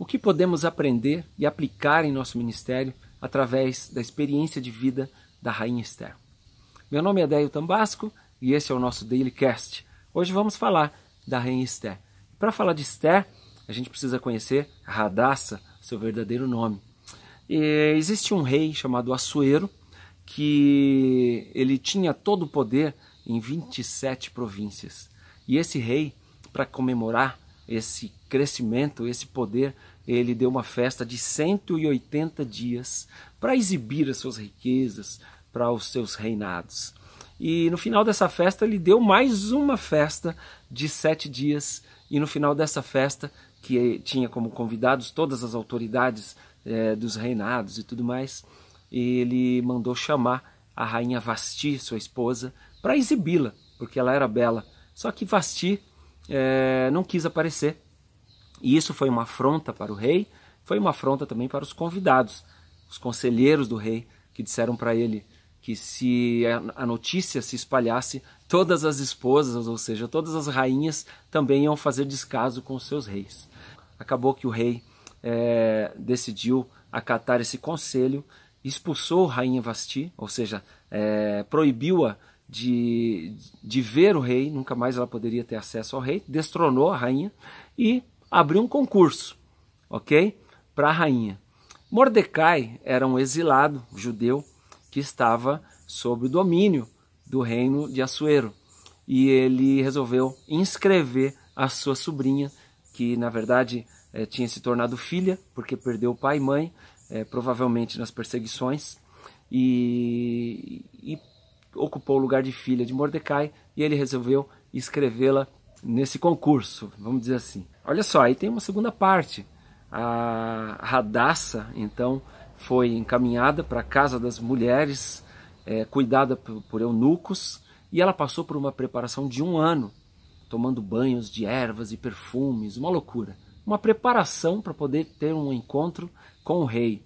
O que podemos aprender e aplicar em nosso ministério através da experiência de vida da Rainha Esther? Meu nome é Deio Tambasco e esse é o nosso Daily Cast. Hoje vamos falar da Rainha Esther. Para falar de Esther, a gente precisa conhecer Radassa, seu verdadeiro nome. E existe um rei chamado Assuero que ele tinha todo o poder em 27 províncias. E esse rei, para comemorar esse crescimento, esse poder, ele deu uma festa de 180 dias para exibir as suas riquezas, para os seus reinados. E no final dessa festa, ele deu mais uma festa de sete dias. E no final dessa festa, que tinha como convidados todas as autoridades é, dos reinados e tudo mais, ele mandou chamar a rainha Vasti, sua esposa, para exibi-la, porque ela era bela. Só que Vasti é, não quis aparecer. E isso foi uma afronta para o rei, foi uma afronta também para os convidados, os conselheiros do rei, que disseram para ele que se a notícia se espalhasse, todas as esposas, ou seja, todas as rainhas, também iam fazer descaso com seus reis. Acabou que o rei é, decidiu acatar esse conselho, expulsou a rainha Vasti, ou seja, é, proibiu-a de, de ver o rei, nunca mais ela poderia ter acesso ao rei, destronou a rainha e abriu um concurso, ok? Para a rainha. Mordecai era um exilado judeu que estava sob o domínio do reino de Assuero e ele resolveu inscrever a sua sobrinha, que na verdade eh, tinha se tornado filha, porque perdeu pai e mãe, eh, provavelmente nas perseguições, e, e ocupou o lugar de filha de Mordecai e ele resolveu escrevê-la nesse concurso, vamos dizer assim. Olha só, aí tem uma segunda parte. A Radassa, então, foi encaminhada para a casa das mulheres, é, cuidada por, por eunucos, e ela passou por uma preparação de um ano, tomando banhos de ervas e perfumes, uma loucura. Uma preparação para poder ter um encontro com o rei.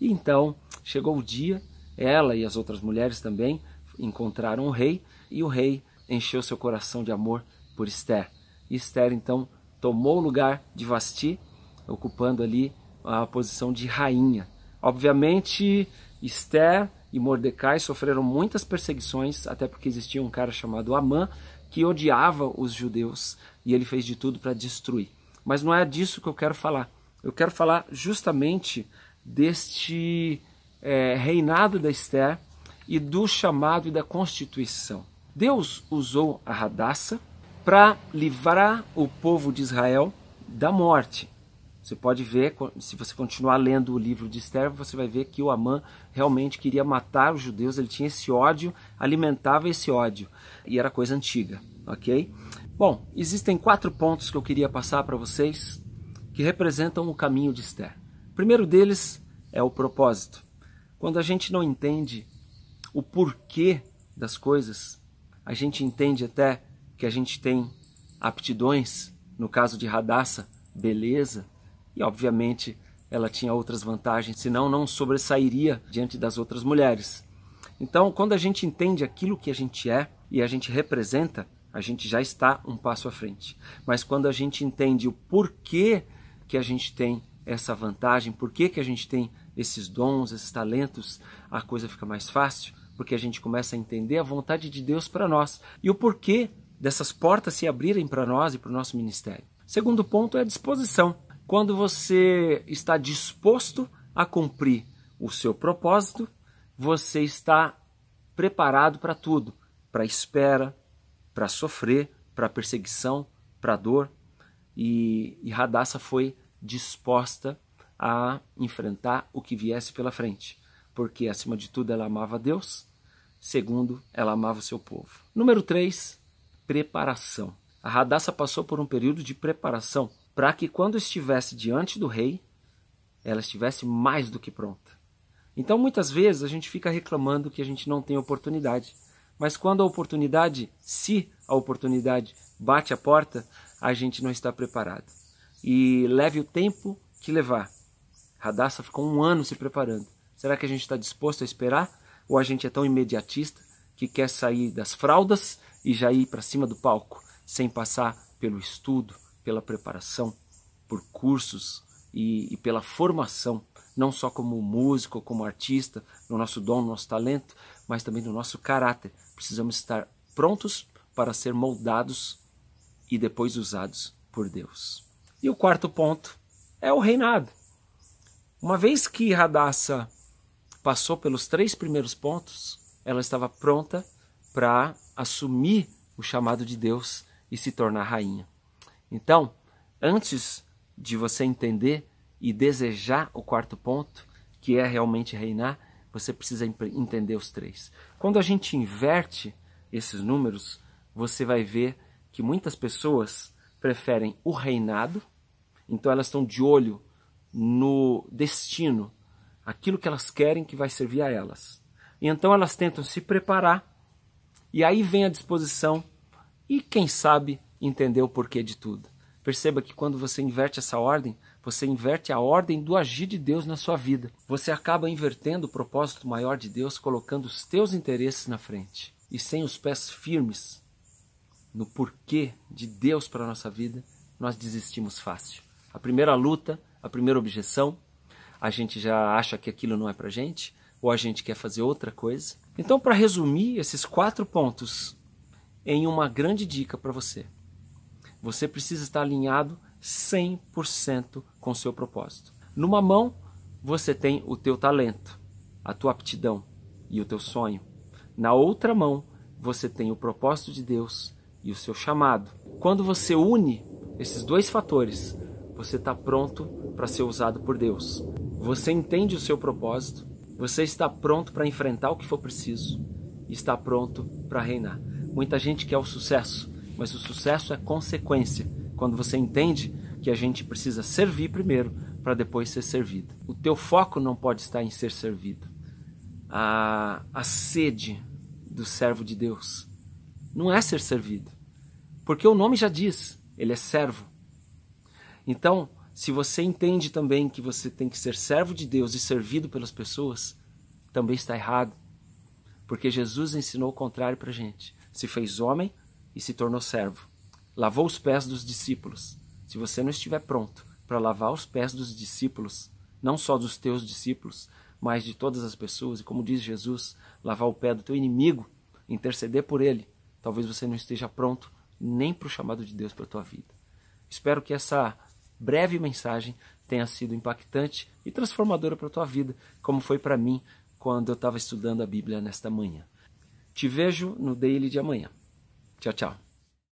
E então chegou o dia, ela e as outras mulheres também encontraram o rei e o rei encheu seu coração de amor por Esther. E Esther então tomou o lugar de Vasti, ocupando ali a posição de rainha. Obviamente, Esther e Mordecai sofreram muitas perseguições, até porque existia um cara chamado Amã que odiava os judeus e ele fez de tudo para destruir. Mas não é disso que eu quero falar. Eu quero falar justamente deste é, reinado da Esther e do chamado e da constituição. Deus usou a radaça para livrar o povo de Israel da morte. Você pode ver, se você continuar lendo o livro de Esther, você vai ver que o Amã realmente queria matar os judeus, ele tinha esse ódio, alimentava esse ódio, e era coisa antiga, ok? Bom, existem quatro pontos que eu queria passar para vocês que representam o caminho de Esther. primeiro deles é o propósito. Quando a gente não entende o porquê das coisas, a gente entende até que a gente tem aptidões, no caso de Radassa, beleza, e obviamente ela tinha outras vantagens, senão não sobressairia diante das outras mulheres. Então, quando a gente entende aquilo que a gente é e a gente representa, a gente já está um passo à frente. Mas quando a gente entende o porquê que a gente tem essa vantagem, porquê que a gente tem esses dons, esses talentos, a coisa fica mais fácil porque a gente começa a entender a vontade de Deus para nós e o porquê dessas portas se abrirem para nós e para o nosso ministério. Segundo ponto é a disposição. Quando você está disposto a cumprir o seu propósito, você está preparado para tudo, para espera, para sofrer, para perseguição, para dor. E, e Radassa foi disposta a enfrentar o que viesse pela frente porque acima de tudo ela amava Deus. Segundo, ela amava o seu povo. Número 3, preparação. A Radassa passou por um período de preparação para que quando estivesse diante do rei, ela estivesse mais do que pronta. Então muitas vezes a gente fica reclamando que a gente não tem oportunidade. Mas quando a oportunidade, se a oportunidade bate a porta, a gente não está preparado. E leve o tempo que levar. Radassa ficou um ano se preparando. Será que a gente está disposto a esperar? Ou a gente é tão imediatista que quer sair das fraldas e já ir para cima do palco, sem passar pelo estudo, pela preparação, por cursos e, e pela formação, não só como músico, como artista, no nosso dom, no nosso talento, mas também no nosso caráter. Precisamos estar prontos para ser moldados e depois usados por Deus. E o quarto ponto é o reinado. Uma vez que Radassa passou pelos três primeiros pontos, ela estava pronta para assumir o chamado de Deus e se tornar rainha. Então, antes de você entender e desejar o quarto ponto, que é realmente reinar, você precisa entender os três. Quando a gente inverte esses números, você vai ver que muitas pessoas preferem o reinado, então elas estão de olho no destino aquilo que elas querem que vai servir a elas. E então elas tentam se preparar, e aí vem a disposição, e quem sabe entender o porquê de tudo. Perceba que quando você inverte essa ordem, você inverte a ordem do agir de Deus na sua vida. Você acaba invertendo o propósito maior de Deus, colocando os teus interesses na frente. E sem os pés firmes no porquê de Deus para a nossa vida, nós desistimos fácil. A primeira luta, a primeira objeção, a gente já acha que aquilo não é para gente, ou a gente quer fazer outra coisa. Então, para resumir esses quatro pontos em uma grande dica para você, você precisa estar alinhado 100% com o seu propósito. Numa mão, você tem o teu talento, a tua aptidão e o teu sonho. Na outra mão, você tem o propósito de Deus e o seu chamado. Quando você une esses dois fatores, você está pronto para ser usado por Deus. Você entende o seu propósito, você está pronto para enfrentar o que for preciso, está pronto para reinar. Muita gente quer o sucesso, mas o sucesso é consequência. Quando você entende que a gente precisa servir primeiro para depois ser servido. O teu foco não pode estar em ser servido. A, a sede do servo de Deus não é ser servido, porque o nome já diz, ele é servo. Então, se você entende também que você tem que ser servo de Deus e servido pelas pessoas, também está errado. Porque Jesus ensinou o contrário para a gente. Se fez homem e se tornou servo. Lavou os pés dos discípulos. Se você não estiver pronto para lavar os pés dos discípulos, não só dos teus discípulos, mas de todas as pessoas, e como diz Jesus, lavar o pé do teu inimigo, interceder por ele, talvez você não esteja pronto nem para o chamado de Deus para a tua vida. Espero que essa breve mensagem tenha sido impactante e transformadora para a tua vida, como foi para mim quando eu estava estudando a Bíblia nesta manhã. Te vejo no Daily de amanhã. Tchau, tchau.